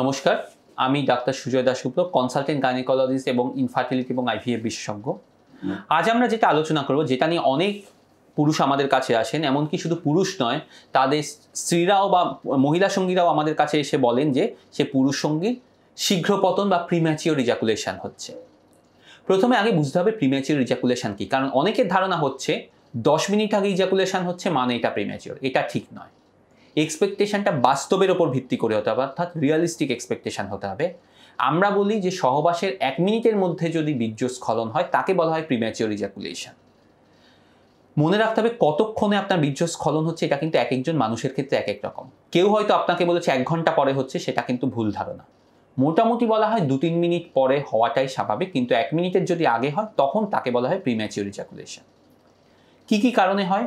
নমস্কার আমি doctor Sujoy Dasgupta consultant gynaecologist এবং ইনফার্টিলিটি এবং আইভিএফ বিশেষজ্ঞ আজ আমরা যেটা আলোচনা করব যেটা নিয়ে অনেক পুরুষ আমাদের কাছে আসেন এমনকি শুধু পুরুষ নয় তাদের স্ত্রীরাও বা মহিলা সঙ্গীরাও আমাদের কাছে এসে বলেন যে সে পুরুষ সঙ্গী শীঘ্র পতন বা প্রিম্যাচিওর রিজাকুলেশান হচ্ছে প্রথমে আগে বুঝতে হবে প্রিম্যাচিওর রিজাকুলেশান কি কারণ অনেকের ধারণা হচ্ছে দশ মিনিট আগে রিজাকুলেশান হচ্ছে মানে এটা প্রিম্যাচিওর এটা ঠিক নয় এক্সপেকটেশনটা বাস্তবের ওপর ভিত্তি করে হতে হবে অর্থাৎ রিয়ালিস্টিক এক্সপেকটেশন হতে হবে আমরা বলি যে সহবাসের এক মিনিটের মধ্যে যদি বীর্য স্খলন হয় তাকে বলা হয় প্রিম্যাচিওর ইজাকুলেশন মনে রাখতে হবে কতক্ষণে আপনার বীর্য স্খলন হচ্ছে এটা কিন্তু এক একজন মানুষের ক্ষেত্রে এক এক রকম কেউ হয়তো আপনাকে বলেছে এক ঘন্টা পরে হচ্ছে সেটা কিন্তু ভুল ধারণা মোটামুটি বলা হয় দু তিন মিনিট পরে হওয়াটাই স্বাভাবিক কিন্তু এক মিনিটের যদি আগে হয় তখন তাকে বলা হয় প্রিম্যাচিওর ইজাকুলেশন কী কী কারণে হয়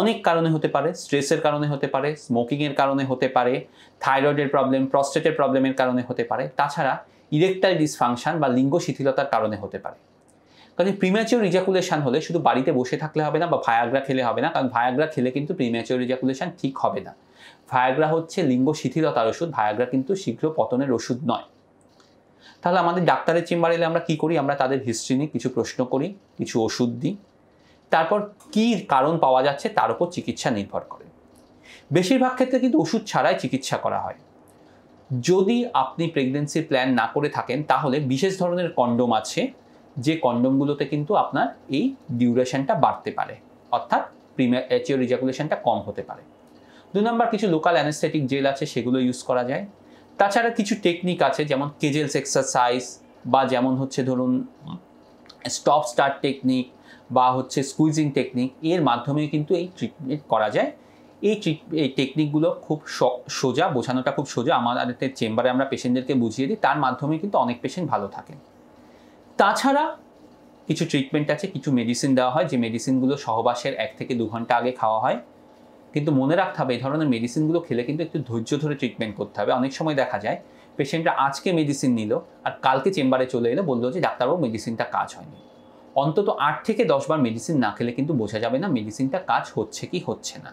অনেক কারণে হতে পারে স্ট্রেসের কারণে হতে পারে স্মোকিংয়ের কারণে হতে পারে থাইরয়েডের প্রবলেম প্রস্টেটের প্রবলেমের কারণে হতে পারে তাছাড়া ইরেকটাইল ডিসফাংশন বা লিঙ্গ শিথিলতার কারণে হতে পারে কারণ প্রিম্যাচিওর রিজাকুলেশন হলে শুধু বাড়িতে বসে থাকলে হবে না বা ভায়াগ্রা খেলে হবে না কারণ ভায়াগ্রা খেলে কিন্তু প্রিম্যাচিওর রিজাকুলেশন ঠিক হবে না ভায়াগ্রা হচ্ছে লিঙ্গ শিথিলতার ওষুধ ভায়াগ্রা কিন্তু শীঘ্র পতনের ওষুধ নয় তাহলে আমাদের ডাক্তারের চেম্বারে এলে আমরা কী করি আমরা তাদের হিস্ট্রি নিয়ে কিছু প্রশ্ন করি কিছু ওষুধ দিই তারপর কি কারণ পাওয়া যাচ্ছে তার উপর চিকিৎসা নির্ভর করে বেশিরভাগ ক্ষেত্রে কিন্তু ওষুধ ছাড়াই চিকিৎসা করা হয় যদি আপনি প্রেগনেন্সি প্ল্যান না করে থাকেন তাহলে বিশেষ ধরনের কন্ডোম আছে যে কন্ডোমগুলোতে কিন্তু আপনার এই ডিউরেশনটা বাড়তে পারে অর্থাৎ প্রিমিয়ার ইজাকুলেশনটা কম হতে পারে দু নম্বর কিছু লোকাল অ্যানেস্থেটিক জেল আছে সেগুলো ইউজ করা যায় তাছাড়া কিছু টেকনিক আছে যেমন কেজেলস এক্সারসাইজ বা যেমন হচ্ছে ধরুন স্টপ স্টার্ট টেকনিক বা হচ্ছে স্কুইজিং টেকনিক এর মাধ্যমে কিন্তু এই ট্রিটমেন্ট করা যায় এই ট্রিট এই টেকনিকগুলো খুব সোজা বোঝানোটা খুব সোজা আমাদের চেম্বারে আমরা পেশেন্টদেরকে বুঝিয়ে দিই তার মাধ্যমে কিন্তু অনেক পেশেন্ট ভালো থাকে তাছাড়া কিছু ট্রিটমেন্ট আছে কিছু মেডিসিন দেওয়া হয় যে মেডিসিনগুলো সহবাসের এক থেকে দু ঘন্টা আগে খাওয়া হয় কিন্তু মনে রাখতে হবে এই ধরনের মেডিসিনগুলো খেলে কিন্তু একটু ধৈর্য ধরে ট্রিটমেন্ট করতে হবে অনেক সময় দেখা যায় পেশেন্টরা আজকে মেডিসিন নিল আর কালকে চেম্বারে চলে এলো বললো যে ডাক্তারবাবু মেডিসিনটা কাজ হয়নি অন্তত আট থেকে দশবার মেডিসিন না খেলে কিন্তু বোঝা যাবে না মেডিসিনটা কাজ হচ্ছে কি হচ্ছে না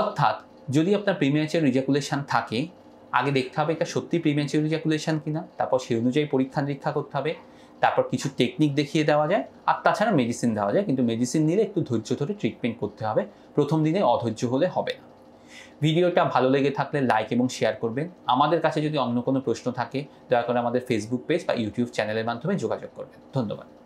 অর্থাৎ যদি আপনার প্রিমিয়াচার রিজাকুলেশান থাকে আগে দেখতে হবে এটা সত্যি প্রিমিয়াচার রিজাকুলেশান কিনা তারপর সেই অনুযায়ী পরীক্ষা নিরীক্ষা করতে হবে তারপর কিছু টেকনিক দেখিয়ে দেওয়া যায় আর তাছাড়া মেডিসিন দেওয়া যায় কিন্তু মেডিসিন নিলে একটু ধৈর্য ধরে ট্রিটমেন্ট করতে হবে প্রথম দিনে অধৈর্য হলে হবে না ভিডিওটা ভালো লেগে থাকলে লাইক এবং শেয়ার করবেন আমাদের কাছে যদি অন্য কোনো প্রশ্ন থাকে দয়া করে আমাদের ফেসবুক পেজ বা ইউটিউব চ্যানেলের মাধ্যমে যোগাযোগ করবেন ধন্যবাদ